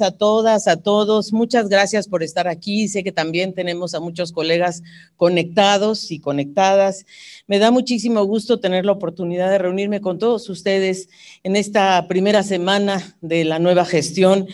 a todas, a todos. Muchas gracias por estar aquí. Sé que también tenemos a muchos colegas conectados y conectadas. Me da muchísimo gusto tener la oportunidad de reunirme con todos ustedes en esta primera semana de la nueva gestión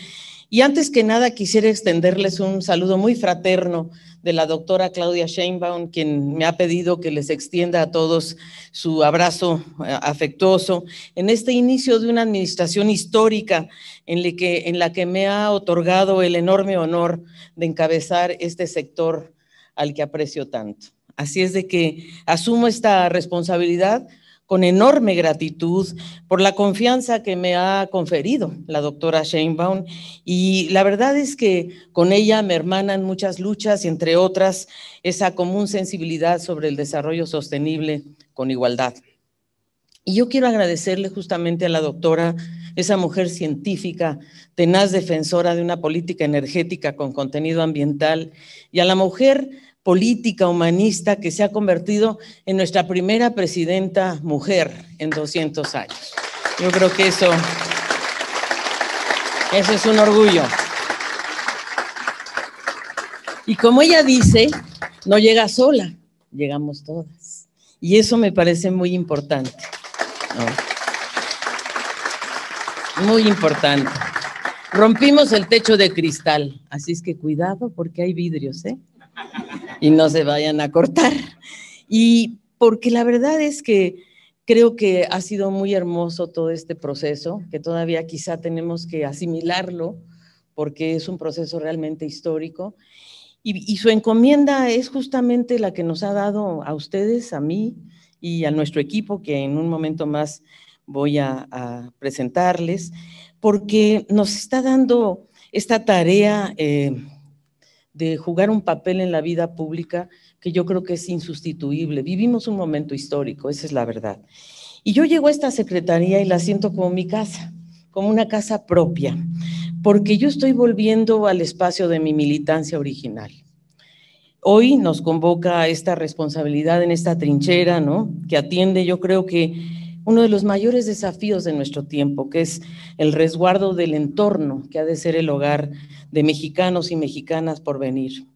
y antes que nada quisiera extenderles un saludo muy fraterno de la doctora Claudia Sheinbaum, quien me ha pedido que les extienda a todos su abrazo eh, afectuoso en este inicio de una administración histórica en la que, en la que me ha otorgado el enorme honor de encabezar este sector al que aprecio tanto. Así es de que asumo esta responsabilidad con enorme gratitud por la confianza que me ha conferido la doctora Sheinbaum. Y la verdad es que con ella me hermanan muchas luchas, entre otras, esa común sensibilidad sobre el desarrollo sostenible con igualdad. Y yo quiero agradecerle justamente a la doctora, esa mujer científica, tenaz defensora de una política energética con contenido ambiental, y a la mujer política humanista que se ha convertido en nuestra primera presidenta mujer en 200 años. Yo creo que eso, es un orgullo. Y como ella dice, no llega sola, llegamos todas. Y eso me parece muy importante. Muy importante. Rompimos el techo de cristal, así es que cuidado porque hay vidrios, ¿eh? y no se vayan a cortar. Y porque la verdad es que creo que ha sido muy hermoso todo este proceso, que todavía quizá tenemos que asimilarlo, porque es un proceso realmente histórico. Y, su encomienda es justamente la que nos ha dado a ustedes, a mí y a nuestro equipo, que en un momento más voy a, presentarles, porque nos está dando esta tarea eh, de jugar un papel en la vida pública que yo creo que es insustituible. Vivimos un momento histórico, esa es la verdad. Y yo llego a esta secretaría y la siento como mi casa, como una casa propia, porque yo estoy volviendo al espacio de mi militancia original. Hoy nos convoca esta responsabilidad en esta trinchera, ¿no? Que atiende, yo creo que uno de los mayores desafíos de nuestro tiempo, que es el resguardo del entorno que ha de ser el hogar de mexicanos y mexicanas por venir.